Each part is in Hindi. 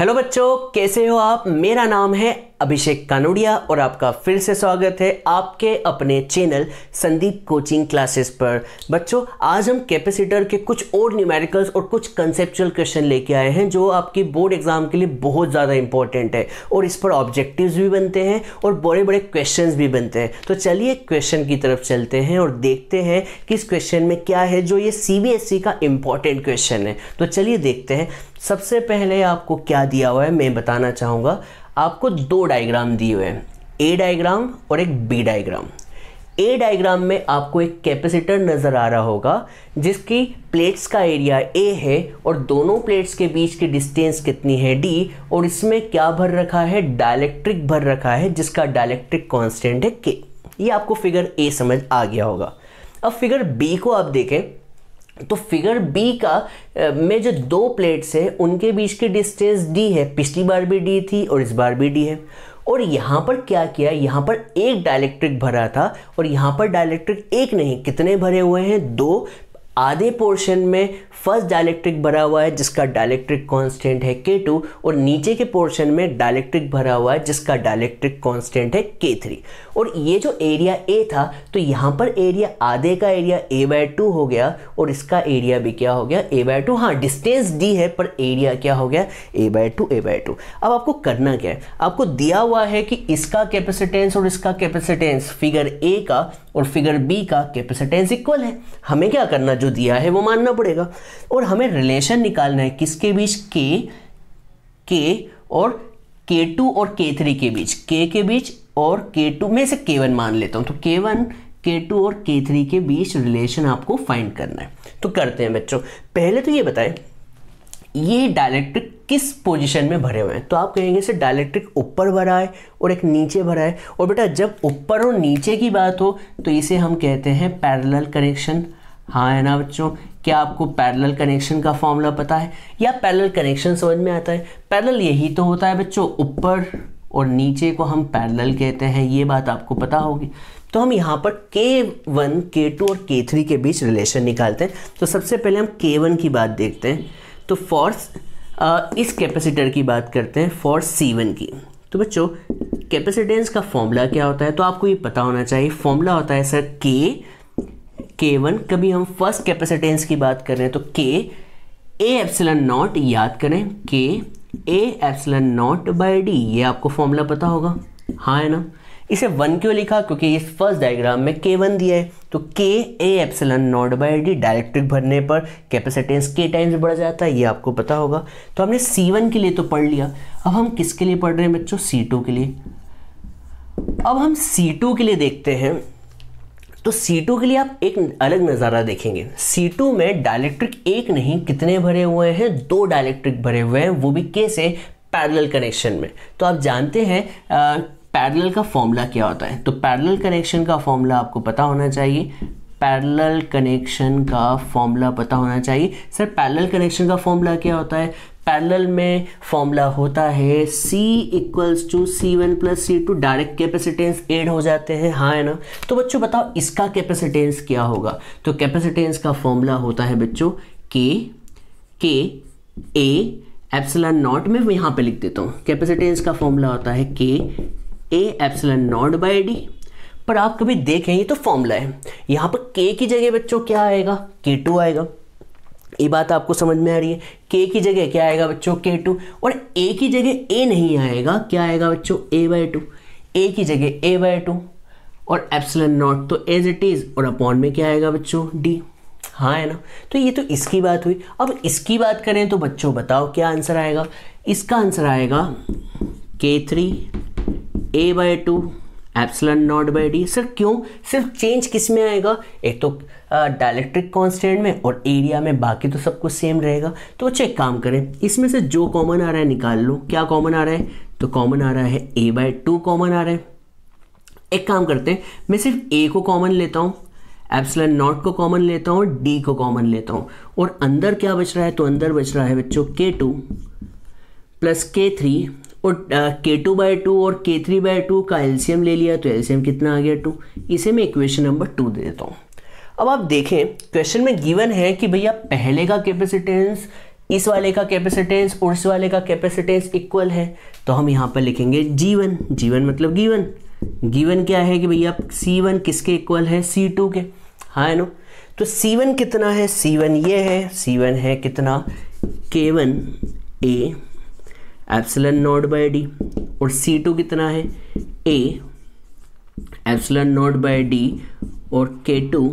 हेलो बच्चों कैसे हो आप मेरा नाम है अभिषेक कानोड़िया और आपका फिर से स्वागत है आपके अपने चैनल संदीप कोचिंग क्लासेस पर बच्चों आज हम कैपेसिटर के कुछ और न्यूमेरिकल्स और कुछ कंसेप्चुअल क्वेश्चन लेके आए हैं जो आपके बोर्ड एग्जाम के लिए बहुत ज़्यादा इंपॉर्टेंट है और इस पर ऑब्जेक्टिव्स भी बनते हैं और बड़े बड़े क्वेश्चन भी बनते हैं तो चलिए क्वेश्चन की तरफ चलते हैं और देखते हैं कि इस क्वेश्चन में क्या है जो ये सी e का इंपॉर्टेंट क्वेश्चन है तो चलिए देखते हैं सबसे पहले आपको क्या दिया हुआ है मैं बताना चाहूँगा आपको दो डायग्राम दिए हुए हैं ए डायग्राम और एक बी डायग्राम ए डायग्राम में आपको एक कैपेसिटर नज़र आ रहा होगा जिसकी प्लेट्स का एरिया ए है और दोनों प्लेट्स के बीच की डिस्टेंस कितनी है डी और इसमें क्या भर रखा है डायलैक्ट्रिक भर रखा है जिसका डायलैक्ट्रिक कॉन्स्टेंट है के ये आपको फिगर ए समझ आ गया होगा अब फिगर बी को आप देखें तो फिगर बी का में जो दो प्लेट्स हैं उनके बीच की डिस्टेंस डी है पिछली बार भी डी थी और इस बार भी डी है और यहाँ पर क्या किया यहाँ पर एक डायलैक्ट्रिक भरा था और यहाँ पर डायलैक्ट्रिक एक नहीं कितने भरे हुए हैं दो आधे पोर्शन में फर्स्ट डायलेक्ट्रिक भरा हुआ है जिसका डायलेक्ट्रिक कांस्टेंट है के टू और नीचे के पोर्शन में डायलेक्ट्रिक भरा हुआ है जिसका डायलेक्ट्रिक कांस्टेंट है के थ्री और ये जो एरिया ए था तो यहाँ पर एरिया आधे का एरिया ए बाय टू हो गया और इसका एरिया भी क्या हो गया ए बाय टू हाँ डिस्टेंस डी है पर एरिया क्या हो गया A by two A by two अब आपको करना क्या है आपको दिया हुआ है कि इसका कैपेसिटेंस और इसका कैपेसिटेंस फिगर ए का और फिगर बी का कैपेसिटेंस इक्वल है हमें क्या करना जो दिया है वो मानना पड़ेगा और हमें रिलेशन निकालना है किसके बीच के के और के टू और के थ्री के बीच के के बीच और के टू में से के वन मान लेता हूँ तो के वन के टू और के थ्री के बीच रिलेशन आपको फाइंड करना है तो करते हैं बच्चों पहले तो ये बताएं ये डायलैक्ट्रिक किस पोजीशन में भरे हुए हैं तो आप कहेंगे सर डायलैक्ट्रिक ऊपर भरा है और एक नीचे भरा है और बेटा जब ऊपर और नीचे की बात हो तो इसे हम कहते हैं पैरेलल कनेक्शन हाँ है ना बच्चों क्या आपको पैरेलल कनेक्शन का फॉर्मूला पता है या पैरेलल कनेक्शन समझ में आता है पैरेलल यही तो होता है बच्चों ऊपर और नीचे को हम पैरेलल कहते हैं ये बात आपको पता होगी तो हम यहाँ पर के वन के टू और के थ्री के बीच रिलेशन निकालते हैं तो सबसे पहले हम के वन की बात देखते हैं तो फोर्स इस कैपेसिटर की बात करते हैं फॉर सी वन की तो बच्चों कैपेसिटेंस का फॉर्मूला क्या होता है तो आपको ये पता होना चाहिए फॉर्मूला होता है सर के के वन कभी हम फर्स्ट कैपेसिटेंस की बात कर रहे हैं तो के ए नॉट याद करें के ए नॉट बाय डी ये आपको फॉर्मूला पता होगा हाँ है ना इसे वन क्यों लिखा क्योंकि इस फर्स्ट डायग्राम में के वन दिया है तो K A naught by D dielectric भरने पर कैपेसिटेंस के टाइम्स बढ़ जाता है ये आपको पता होगा तो हमने सी वन के लिए तो पढ़ लिया अब हम किसके लिए पढ़ रहे हैं बच्चों सी टू के लिए अब हम सी टू के लिए देखते हैं तो C2 के लिए आप एक अलग नज़ारा देखेंगे C2 में डायलेक्ट्रिक एक नहीं कितने भरे हुए हैं दो डायलेक्ट्रिक भरे हुए हैं वो भी कैसे पैरेलल कनेक्शन में तो आप जानते हैं पैरेलल का फॉर्मूला क्या होता है तो पैरेलल कनेक्शन का फॉर्मूला आपको पता होना चाहिए पैरेलल कनेक्शन का फॉर्मूला पता होना चाहिए सर पैरेलल कनेक्शन का फॉर्मूला क्या होता है पैरेलल में फॉर्मूला होता है C equals to C one plus C two direct capacitance add हो जाते हैं हाँ है ना तो बच्चों बताओ इसका कैपेसिटेंस क्या होगा तो कैपेसिटेंस का फॉर्मूला होता है बच्चों के के ए एप्सलन नॉट में यहाँ पे लिख देता हूँ कैपेसिटेंस का फॉर्मूला होता है K A epsilon naught by D पर आप कभी देखें ये तो फॉर्मूला है यहाँ पर के की जगह बच्चों क्या आएगा के टू आएगा ये बात आपको समझ में आ रही है के की जगह क्या आएगा बच्चों के टू और ए की जगह ए नहीं आएगा क्या आएगा बच्चों ए बाय टू ए की जगह ए बाय टू और एप्सलन नॉट तो एज इट इज़ और अपॉन में क्या आएगा बच्चों डी हाँ है ना तो ये तो इसकी बात हुई अब इसकी बात करें तो बच्चों बताओ क्या आंसर आएगा इसका आंसर आएगा K three A by two epsilon naught by D sir क्यों सिर्फ चेंज किस में आएगा एक तो डायलेक्ट्रिक कांस्टेंट में और एरिया में बाकी तो सब कुछ सेम रहेगा तो अच्छा एक काम करें इसमें से जो कॉमन आ रहा है निकाल लो क्या कॉमन आ रहा है तो कॉमन आ रहा है ए बाई टू कॉमन आ रहा है एक काम करते हैं मैं सिर्फ ए को कॉमन लेता हूँ एप्सलन नॉट को कॉमन लेता हूँ डी को कॉमन लेता हूँ और अंदर क्या बच रहा है तो अंदर बच रहा है बच्चों K two plus K three और के टू बाई टू और के थ्री बाई टू का एल्शियम ले लिया तो एल्शियम कितना आ गया टू इसे मैं इक्वेशन नंबर टू दे देता हूँ अब आप देखें क्वेश्चन में गिवन है कि भैया पहले का कैपेसिटेंस इस वाले का कैपेसिटेंस और इस वाले का कैपेसिटेंस इक्वल है तो हम यहाँ पर लिखेंगे जीवन जीवन मतलब गिवन गिवन क्या है कि भैया सी वन किसके इक्वल है सी टू के हाँ नो तो सी वन कितना है सी वन ये है सी वन है कितना K one A epsilon naught by D और सी टू कितना है A epsilon naught by D और K two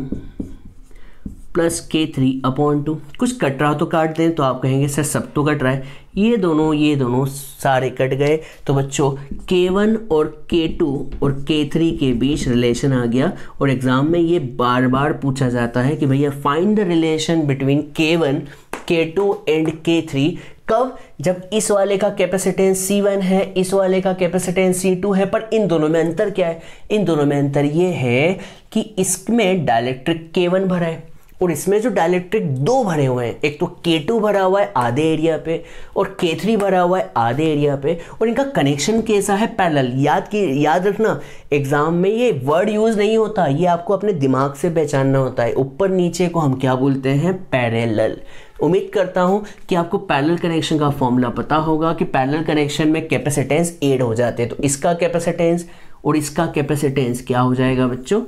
plus K three upon two कुछ कट रहा तो काट दें तो आप कहेंगे सर सब तो कट रहा है ये दोनों ये दोनों सारे कट गए तो बच्चों के वन और के टू और के थ्री के बीच रिलेशन आ गया और एग्ज़ाम में ये बार बार पूछा जाता है कि भैया find the relation between K one K two and K three कब जब इस वाले का कैपेसिटेंस वन है इस वाले का कैपेसिटेंस टू है पर इन दोनों में अंतर क्या है इन दोनों में अंतर ये है कि इसमें डायलेक्ट्रिक वन भरा है और इसमें जो डायलेक्ट्रिक दो भरे हुए हैं एक तो K2 भरा हुआ है आधे एरिया पे और K3 भरा हुआ है आधे एरिया पे और इनका कनेक्शन कैसा है पैरेलल याद की याद रखना एग्ज़ाम में ये वर्ड यूज़ नहीं होता ये आपको अपने दिमाग से पहचानना होता है ऊपर नीचे को हम क्या बोलते हैं पैरेलल उम्मीद करता हूँ कि आपको पैरेलल कनेक्शन का फॉर्मूला पता होगा कि पैरेलल कनेक्शन में कैपेसिटेंस एड हो जाते हैं तो इसका कैपेसिटेंस और इसका कैपेसिटेंस क्या हो जाएगा बच्चों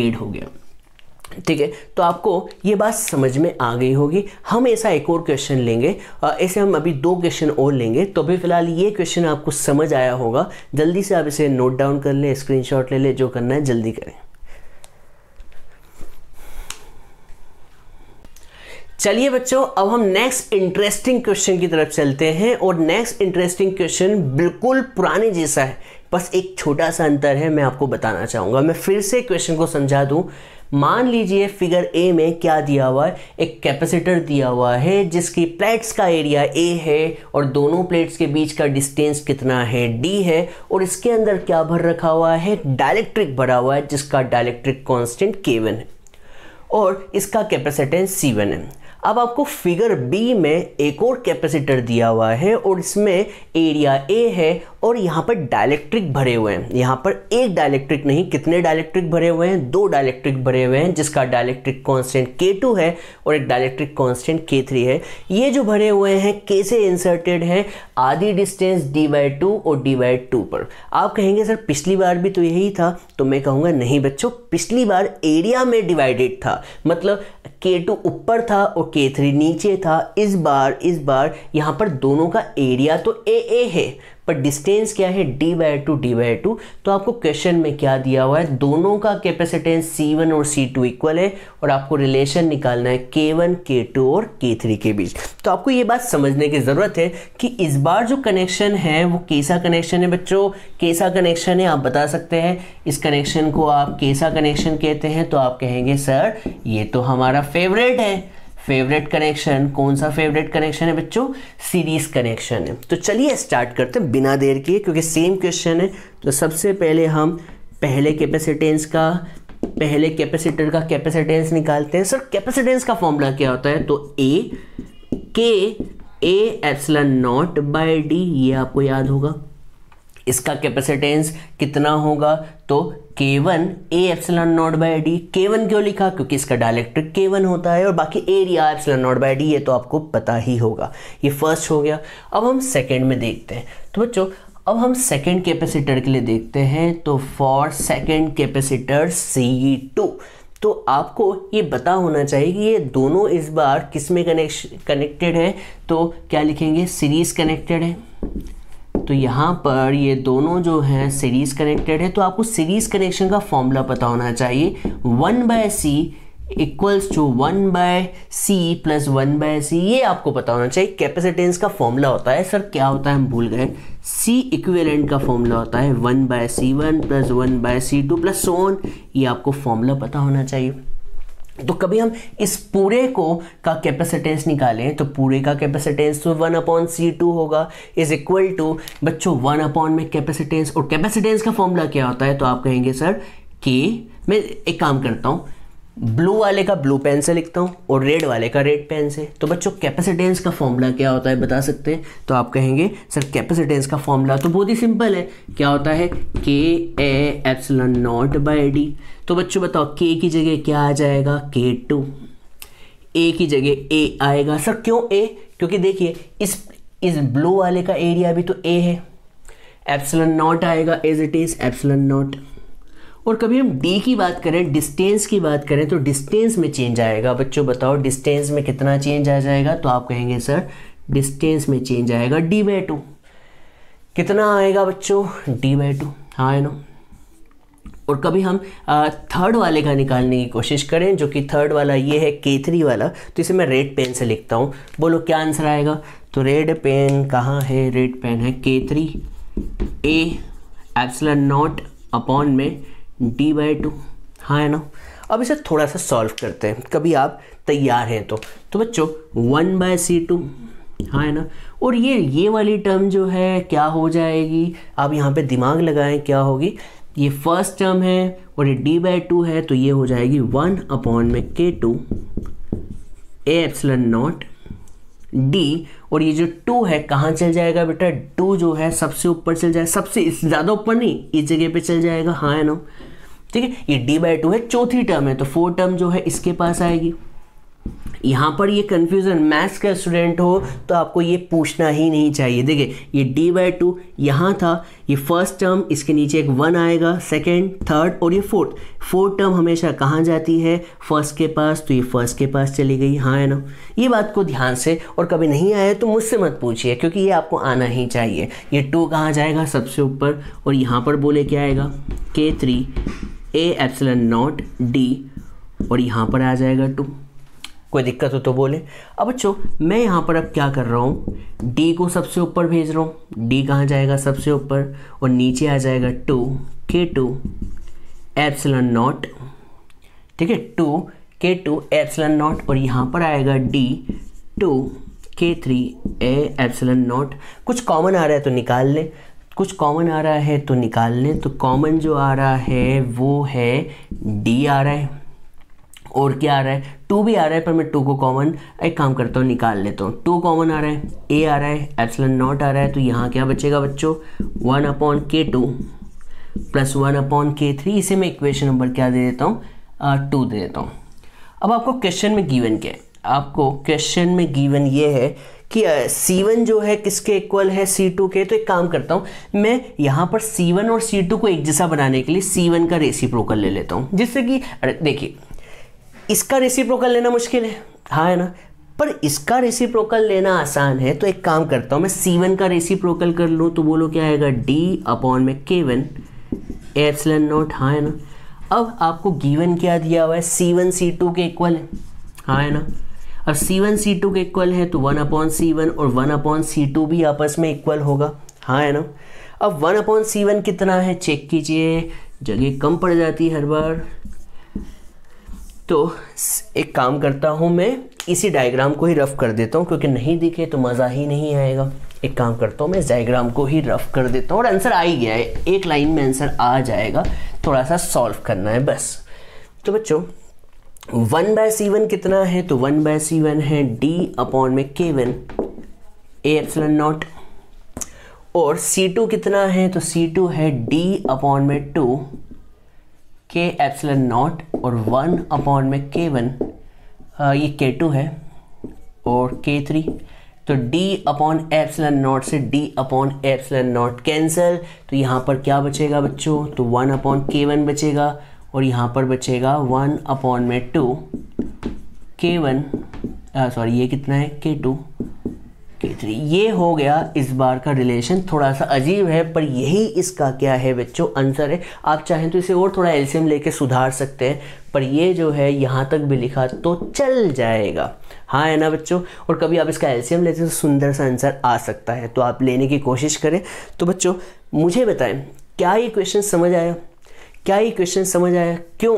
एड हो गया ठीक है तो आपको ये बात समझ में आ गई होगी हम ऐसा एक और क्वेश्चन लेंगे ऐसे हम अभी दो क्वेश्चन और लेंगे तो अभी फिलहाल ये क्वेश्चन आपको समझ आया होगा जल्दी से आप इसे नोट डाउन कर लें स्क्रीनशॉट ले लें जो करना है जल्दी करें चलिए बच्चों अब हम नेक्स्ट इंटरेस्टिंग क्वेश्चन की तरफ चलते हैं और नेक्स्ट इंटरेस्टिंग क्वेश्चन बिल्कुल पुराने जैसा है बस एक छोटा सा अंतर है मैं आपको बताना चाहूँगा मैं फिर से क्वेश्चन को समझा दूँ मान लीजिए फिगर ए में क्या दिया हुआ है एक कैपेसिटर दिया हुआ है जिसकी प्लेट्स का एरिया ए है और दोनों प्लेट्स के बीच का डिस्टेंस कितना है डी है और इसके अंदर क्या भर रखा हुआ है डायलेक्ट्रिक भरा हुआ है जिसका डायलेक्ट्रिक कांस्टेंट के वन है और इसका कैपेसिटेंस सी वन है अब आपको फिगर बी में एक और कैपेसिटर दिया हुआ है और इसमें एरिया ए है और यहाँ पर डायलैक्ट्रिक भरे हुए हैं यहाँ पर एक डायलैक्ट्रिक नहीं कितने डायलैक्ट्रिक भरे हुए हैं दो डायलैक्ट्रिक भरे हुए हैं जिसका डायलैक्ट्रिक कांस्टेंट K2 है और एक डायलैक्ट्रिक कांस्टेंट K3 है ये जो भरे हुए हैं K से इंसर्टेड हैं आधी डिस्टेंस d बाई टू और d बाई टू पर आप कहेंगे सर पिछली बार भी तो यही था तो मैं कहूँगा नहीं बच्चों पिछली बार एरिया में डिवाइडेड था मतलब के टू ऊपर था और के थ्री नीचे था इस बार इस बार यहाँ पर दोनों का एरिया तो ए ए है पर डिस्टेंस क्या है D by two D by two तो आपको क्वेश्चन में क्या दिया हुआ है दोनों का कैपेसिटेंस सी वन और सी टू इक्वल है और आपको रिलेशन निकालना है के वन के टू और के थ्री के बीच तो आपको ये बात समझने की ज़रूरत है कि इस बार जो कनेक्शन है वो कैसा कनेक्शन है बच्चों कैसा कनेक्शन है आप बता सकते हैं इस कनेक्शन को आप कैसा कनेक्शन कहते हैं तो आप कहेंगे सर ये तो हमारा फेवरेट है फेवरेट कनेक्शन कौन सा फेवरेट कनेक्शन है बच्चों सीरीज कनेक्शन है तो चलिए स्टार्ट करते हैं बिना देर किए क्योंकि सेम क्वेश्चन है तो सबसे पहले हम पहले कैपेसिटेंस का पहले कैपेसिटर का कैपेसिटेंस निकालते हैं सर कैपेसिटेंस का फॉर्मूला क्या होता है तो A K A epsilon naught by D ये आपको याद होगा इसका कैपेसिटेंस कितना होगा तो K one A epsilon naught by D K one क्यों लिखा क्योंकि इसका डायलेक्ट्रिक के वन होता है और बाकी area epsilon naught by D ये तो आपको पता ही होगा ये फर्स्ट हो गया अब हम सेकेंड में देखते हैं तो बच्चों अब हम सेकेंड कैपेसिटर के लिए देखते हैं तो for second capacitor C two तो आपको ये पता होना चाहिए कि ये दोनों इस बार किस में कनेक्ट कनेक्टेड है तो क्या लिखेंगे सीरीज कनेक्टेड है तो यहाँ पर ये दोनों जो हैं सीरीज़ कनेक्टेड है तो आपको सीरीज़ कनेक्शन का फॉर्मूला पता होना चाहिए one by C equals to one by C plus one by C ये आपको पता होना चाहिए कैपेसिटेंस का फॉर्मूला होता है सर क्या होता है हम भूल गए सी इक्विवेलेंट का फॉर्मूला होता है one by C one plus one by C two plus so on ये आपको फॉर्मूला पता होना चाहिए तो कभी हम इस पूरे को का कैपेसिटेंस निकालें तो पूरे का कैपेसिटेंस तो वन अपॉन सी टू होगा इज इक्वल टू बच्चों वन अपॉन में कैपेसिटेंस और कैपेसिटेंस का फॉर्मूला क्या होता है तो आप कहेंगे सर के मैं एक काम करता हूँ ब्लू वाले का ब्लू पेन से लिखता हूँ और रेड वाले का रेड पेन से तो बच्चों कैपेसिटेंस का फॉर्मूला क्या होता है बता सकते हैं तो आप कहेंगे सर कैपेसिटेंस का फॉर्मूला तो बहुत ही सिंपल है क्या होता है K A epsilon naught by D तो बच्चों बताओ के की जगह क्या आ जाएगा के टू ए की जगह ए आएगा सर क्यों ए क्योंकि देखिए इस इस ब्लू वाले का एरिया भी तो ए है एप्सलन नॉट आएगा as it is epsilon naught और कभी हम डी की बात करें डिस्टेंस की बात करें तो डिस्टेंस में चेंज आएगा बच्चों बताओ डिस्टेंस में कितना चेंज आ जाएगा तो आप कहेंगे सर डिस्टेंस में चेंज आएगा डी बाई टू कितना आएगा बच्चों डी बाई टू हाँ नो और कभी हम थर्ड वाले का निकालने की कोशिश करें जो कि थर्ड वाला ये है के थ्री वाला तो इसे मैं रेड पेन से लिखता हूँ बोलो क्या आंसर आएगा तो रेड पेन कहाँ है रेड पेन है K three A epsilon naught upon में डी बाई टू हाँ है ना अब इसे थोड़ा सा सॉल्व करते हैं कभी आप तैयार हैं तो तो बच्चों वन बाय सी टू हाँ है ना और ये ये वाली टर्म जो है क्या हो जाएगी आप यहाँ पे दिमाग लगाएं क्या होगी ये फर्स्ट टर्म है और ये डी बाई टू है तो ये हो जाएगी वन अपॉन में K two A epsilon naught D और ये जो टू है कहाँ चल जाएगा बेटा टू जो है सबसे ऊपर चल जाएगा सबसे ज़्यादा ऊपर नहीं इस जगह पे चल जाएगा हाँ है ना ठीक है ये डी बाई टू है चौथी टर्म है तो फोर टर्म जो है इसके पास आएगी यहाँ पर ये कन्फ्यूज़न मैथ्स का स्टूडेंट हो तो आपको ये पूछना ही नहीं चाहिए देखिए ये डी बाई टू यहाँ था ये फर्स्ट टर्म इसके नीचे एक वन आएगा सेकेंड थर्ड और ये फोर्थ फोर्थ टर्म हमेशा कहाँ जाती है फर्स्ट के पास तो ये फर्स्ट के पास चली गई हाँ है ना ये बात को ध्यान से और कभी नहीं आया तो मुझसे मत पूछिए क्योंकि ये आपको आना ही चाहिए ये टू कहाँ जाएगा सबसे ऊपर और यहाँ पर बोले क्या आएगा K three A epsilon naught D और यहाँ पर आ जाएगा टू कोई दिक्कत हो तो बोले अब बच्चों मैं यहाँ पर अब क्या कर रहा हूँ डी को सबसे ऊपर भेज रहा हूँ डी कहाँ जाएगा सबसे ऊपर और नीचे आ जाएगा टू के टू एप्सलन नॉट ठीक है टू के टू एप्सलन नॉट और यहाँ पर आएगा D two K three A epsilon naught कुछ कॉमन आ रहा है तो निकाल लें कुछ कॉमन आ रहा है तो निकाल लें तो कॉमन जो आ रहा है वो है डी आ रहा है और क्या आ रहा है टू भी आ रहा है पर मैं टू को कॉमन एक काम करता हूँ निकाल लेता हूँ टू कॉमन आ रहा है ए आ रहा है एप्सलन नॉट आ रहा है तो यहाँ क्या बचेगा बच्चों one upon K two plus one upon K three इसे मैं इक्वेशन नंबर क्या दे देता हूँ टू दे देता हूँ अब आपको क्वेश्चन में गिवन क्या है आपको क्वेश्चन में गिवन ये है कि सी uh, वन जो है किसके इक्वल है सी टू के तो एक काम करता हूँ मैं यहाँ पर सी वन और सी टू को एक जैसा बनाने के लिए सी वन का रेसी ले लेता हूँ जिससे कि देखिए इसका रेसिप्रोकल लेना मुश्किल है हाँ है ना पर इसका रेसिप्रोकल लेना आसान है तो एक काम करता हूँ मैं सी वन का रेसिप्रोकल कर लूँ तो बोलो क्या आएगा डी अपॉन में के वन एप्सलन नोट हाँ है ना अब आपको गीवन क्या दिया हुआ है सी वन सी टू के इक्वल है हाँ है ना अब सी वन सी टू के इक्वल है तो वन अपॉन सी वन और वन अपॉन सी टू भी आपस में इक्वल होगा हाँ है ना अब वन अपॉन सी वन कितना है चेक कीजिए जगह कम पड़ जाती है हर बार तो एक काम करता हूँ मैं इसी डायग्राम को ही रफ़ कर देता हूँ क्योंकि नहीं दिखे तो मज़ा ही नहीं आएगा एक काम करता हूँ मैं इस डायग्राम को ही रफ़ कर देता हूँ और आंसर आ ही गया है एक लाइन में आंसर आ जाएगा थोड़ा सा सॉल्व करना है बस तो बच्चों वन बाय सी वन कितना है तो वन बाय सी वन है डी अपॉन में के वन ए नॉट और सी टू कितना है तो सी टू है डी अपॉन में टू के एप्सलन नॉट और वन अपॉन में के वन uh, ये के टू है और के थ्री तो डी अपॉन एप्सलन नॉट से D upon epsilon naught cancel तो यहाँ पर क्या बचेगा बच्चों तो वन अपॉन के वन बचेगा और यहाँ पर बचेगा वन अपॉन में टू के वन सॉरी ये कितना है के टू थ्री ये हो गया इस बार का रिलेशन थोड़ा सा अजीब है पर यही इसका क्या है बच्चों आंसर है आप चाहें तो इसे और थोड़ा एल्शियम लेके सुधार सकते हैं पर ये जो है यहाँ तक भी लिखा तो चल जाएगा हाँ है ना बच्चों और कभी आप इसका एल्शियम लेते हैं तो सुंदर सा आंसर आ सकता है तो आप लेने की कोशिश करें तो बच्चों मुझे बताएं क्या ये क्वेश्चन समझ आया क्या ये क्वेश्चन समझ आया क्यों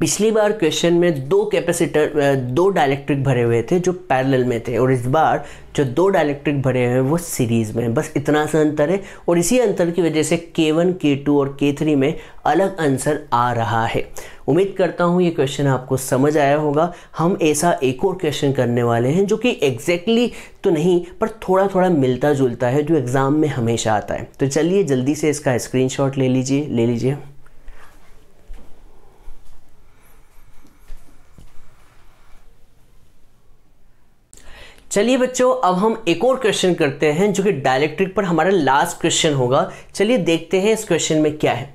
पिछली बार क्वेश्चन में दो कैपेसिटर दो डायलैक्ट्रिक भरे हुए थे जो पैरेलल में थे और इस बार जो दो डायलैक्ट्रिक भरे हुए हैं वो सीरीज़ में बस इतना सा अंतर है और इसी अंतर की वजह से के वन के टू और के थ्री में अलग आंसर आ रहा है उम्मीद करता हूँ ये क्वेश्चन आपको समझ आया होगा हम ऐसा एक और क्वेश्चन करने वाले हैं जो कि एग्जैक्टली exactly तो नहीं पर थोड़ा थोड़ा मिलता जुलता है जो एग्ज़ाम में हमेशा आता है तो चलिए जल्दी से इसका स्क्रीन ले लीजिए ले लीजिए चलिए बच्चों अब हम एक और क्वेश्चन करते हैं जो कि डायलेक्ट्रिक पर हमारा लास्ट क्वेश्चन होगा चलिए देखते हैं इस क्वेश्चन में क्या है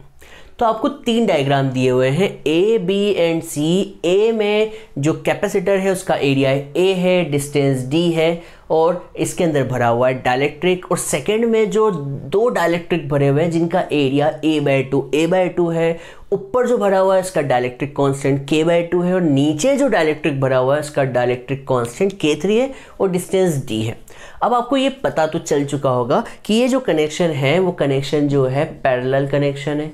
तो आपको तीन डायग्राम दिए हुए हैं ए बी एंड सी ए में जो कैपेसिटर है उसका एरिया ए है डिस्टेंस डी है और इसके अंदर भरा हुआ है डायलेक्ट्रिक और सेकेंड में जो दो डायलेक्ट्रिक भरे हुए हैं जिनका area A by two A by two है ऊपर जो भरा हुआ है इसका dielectric constant K by two है और नीचे जो डायलेक्ट्रिक भरा हुआ है इसका डायलेक्ट्रिक कांस्टेंट के थ्री है और डिस्टेंस डी है अब आपको ये पता तो चल चुका होगा कि ये जो कनेक्शन है वो कनेक्शन जो है पैरल कनेक्शन है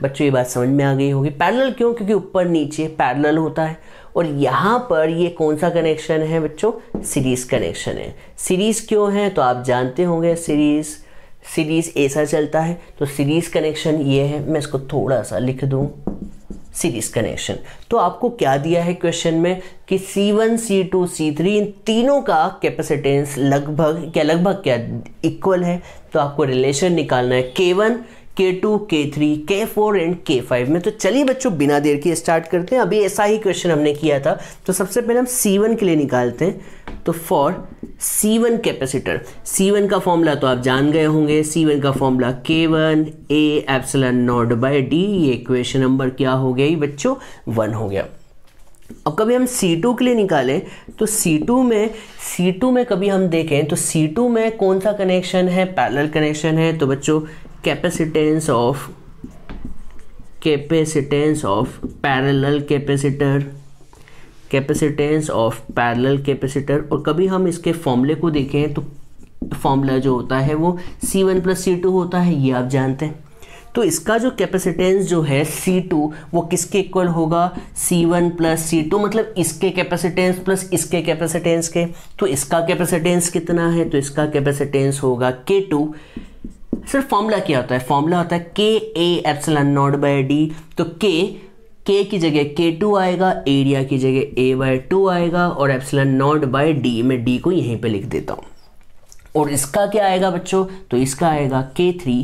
बच्चों ये बात समझ में आ गई होगी पैरल क्यों क्योंकि ऊपर नीचे पैरल होता है और यहाँ पर ये कौन सा कनेक्शन है बच्चों सीरीज़ कनेक्शन है सीरीज़ क्यों है तो आप जानते होंगे सीरीज़ सीरीज़ ऐसा चलता है तो सीरीज़ कनेक्शन ये है मैं इसको थोड़ा सा लिख दूँ सीरीज़ कनेक्शन तो आपको क्या दिया है क्वेश्चन में कि C1, C2, C3 इन तीनों का कैपेसिटेंस लगभग क्या लगभग क्या इक्वल है तो आपको रिलेशन निकालना है K1 के टू के थ्री के फोर एंड के फाइव में तो चलिए बच्चों बिना देर के स्टार्ट करते हैं अभी ऐसा ही क्वेश्चन हमने किया था तो सबसे पहले हम सी वन के लिए निकालते हैं तो for C one capacitor C one का फॉर्मूला तो आप जान गए होंगे सी वन का formula K one A epsilon naught by D ये क्वेश्चन नंबर क्या हो गया बच्चों वन हो गया अब कभी हम C2 के लिए निकालें तो C2 में C2 में कभी हम देखें तो C2 में कौन सा कनेक्शन है पैरेलल कनेक्शन है तो बच्चों capacitance of capacitance of parallel capacitor capacitance of parallel capacitor और कभी हम इसके फॉर्मूले को देखें तो फॉर्मूला जो होता है वो C one plus C two होता है ये आप जानते हैं तो इसका जो कैपेसिटेंस जो है C2 वो किसके इक्वल होगा C1 प्लस सी मतलब इसके कैपेसिटेंस प्लस इसके कैपेसिटेंस के तो इसका कैपेसिटेंस कितना है तो इसका कैपेसिटेंस होगा K2 सिर्फ फॉर्मूला क्या होता है फॉर्मूला होता है K A epsilon naught by D तो के के की जगह के टू आएगा एरिया की जगह ए बाय टू आएगा और एप्सलन नॉट बाय डी मैं डी को यहीं पे लिख देता हूँ और इसका क्या आएगा बच्चों तो इसका आएगा के थ्री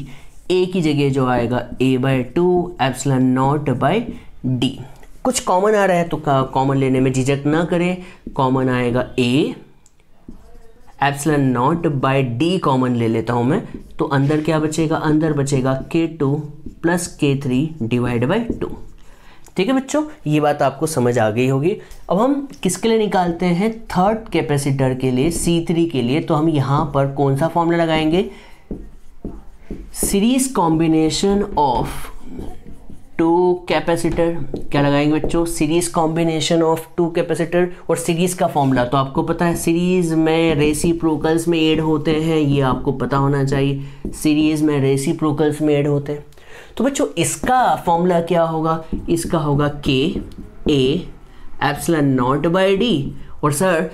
ए की जगह जो आएगा A by two epsilon naught by D कुछ कॉमन आ रहा है तो कॉमन लेने में झिझक ना करें कॉमन आएगा A epsilon naught by D common ले लेता हूं मैं तो अंदर क्या बचेगा अंदर बचेगा K two plus K three divide by two ठीक है बच्चों ये बात आपको समझ आ गई होगी अब हम किसके लिए निकालते हैं थर्ड कैपेसिटर के लिए सी थ्री के लिए तो हम यहां पर कौन सा फॉर्मूला लगाएंगे series combination of two capacitor क्या लगाएंगे बच्चों series combination of two capacitor और सीरीज का फॉर्मूला तो आपको पता है सीरीज में रेसी प्रोकल्स में एड होते हैं ये आपको पता होना चाहिए सीरीज में रेसी प्रोकल्स में एड होते हैं तो बच्चों इसका फॉर्मूला क्या होगा इसका होगा K A epsilon naught by D और सर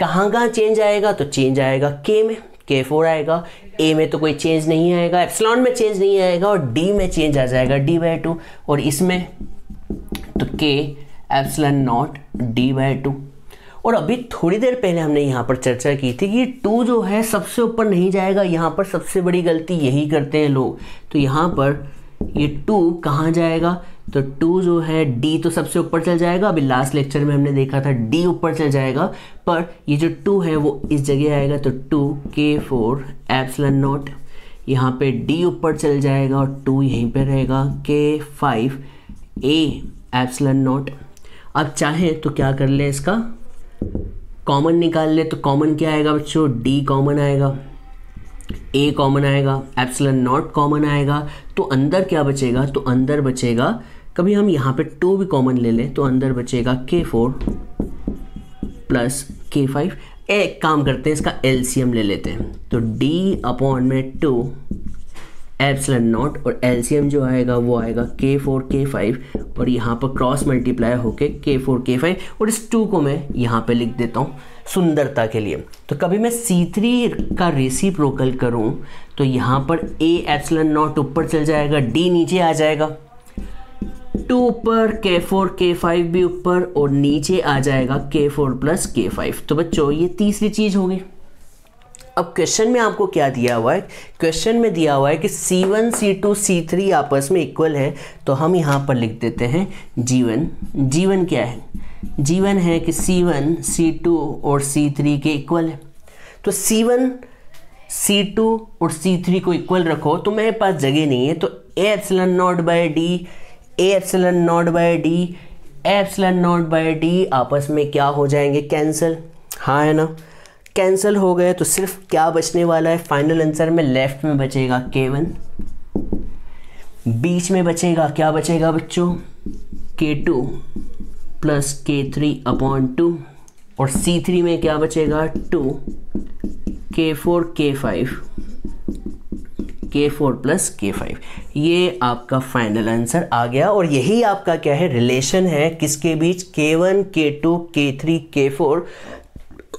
कहाँ कहाँ चेंज आएगा तो चेंज आएगा के में के फोर आएगा ए में तो कोई चेंज नहीं आएगा एप्सलॉन में चेंज नहीं आएगा और डी में चेंज आ जाएगा डी बाई टू और इसमें तो K epsilon naught D by two और अभी थोड़ी देर पहले हमने यहाँ पर चर्चा की थी कि टू जो है सबसे ऊपर नहीं जाएगा यहाँ पर सबसे बड़ी गलती यही करते हैं लोग तो यहाँ पर ये टू कहाँ जाएगा तो टू जो है डी तो सबसे ऊपर चल जाएगा अभी लास्ट लेक्चर में हमने देखा था डी ऊपर चल जाएगा पर ये जो टू है वो इस जगह आएगा तो टू के फोर एप्सलन नोट यहाँ पे डी ऊपर चल जाएगा और टू यहीं पे रहेगा के फाइव ए एप्सलन नोट अब चाहे तो क्या कर ले इसका कॉमन निकाल ले तो कॉमन क्या आएगा बच्चों डी कॉमन आएगा ए कॉमन आएगा एप्सलन नॉट कॉमन आएगा तो अंदर क्या बचेगा तो अंदर बचेगा कभी हम यहाँ पे टू भी कॉमन ले लें तो अंदर बचेगा के फोर प्लस के फाइव एक काम करते हैं इसका एलसीएम ले लेते हैं तो डी अपॉन में टू एप्सलन नॉट और एलसीएम जो आएगा वो आएगा के फोर के फाइव और यहाँ पर क्रॉस मल्टीप्लाई होके के फोर के फाइव और इस टू को मैं यहाँ पे लिख देता हूँ सुंदरता के लिए तो कभी मैं सी थ्री का प्रोकल करूँ तो यहाँ पर ए एप्सलन नॉट ऊपर चल जाएगा डी नीचे आ जाएगा टू ऊपर के फोर के फाइव भी ऊपर और नीचे आ जाएगा के फोर प्लस के फाइव तो बच्चों ये तीसरी चीज़ होगी अब क्वेश्चन में आपको क्या दिया हुआ है क्वेश्चन में दिया हुआ है कि C one C two C three आपस में इक्वल है तो हम यहाँ पर लिख देते हैं जीवन जीवन क्या है जीवन है कि सी वन सी टू और सी थ्री के इक्वल है तो सी वन सी टू और सी थ्री को इक्वल रखो तो मेरे पास जगह नहीं है तो A naught by D A epsilon naught by D epsilon naught by D आपस में क्या हो जाएंगे कैंसिल हाँ है ना कैंसिल हो गए तो सिर्फ क्या बचने वाला है फाइनल आंसर में लेफ्ट में बचेगा के वन बीच में बचेगा क्या बचेगा बच्चों K two plus K three upon two और सी थ्री में क्या बचेगा टू के फोर के फाइव के फोर प्लस के फाइव ये आपका फाइनल आंसर आ गया और यही आपका क्या है रिलेशन है किसके बीच के one K to K three के फोर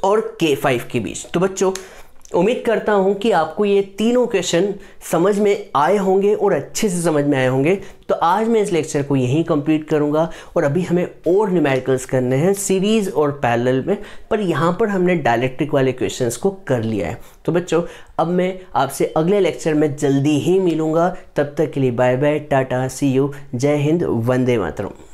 और के फाइव के बीच तो बच्चों उम्मीद करता हूँ कि आपको ये तीनों क्वेश्चन समझ में आए होंगे और अच्छे से समझ में आए होंगे तो आज मैं इस लेक्चर को यहीं कंप्लीट करूँगा और अभी हमें और न्यूमेरिकल्स करने हैं सीरीज़ और पैरेलल में पर यहाँ पर हमने डायलेक्ट्रिक वाले क्वेश्चंस को कर लिया है तो बच्चों अब मैं आपसे अगले लेक्चर में जल्दी ही मिलूँगा तब तक के लिए bye bye tata see you जय हिंद वंदे मातरम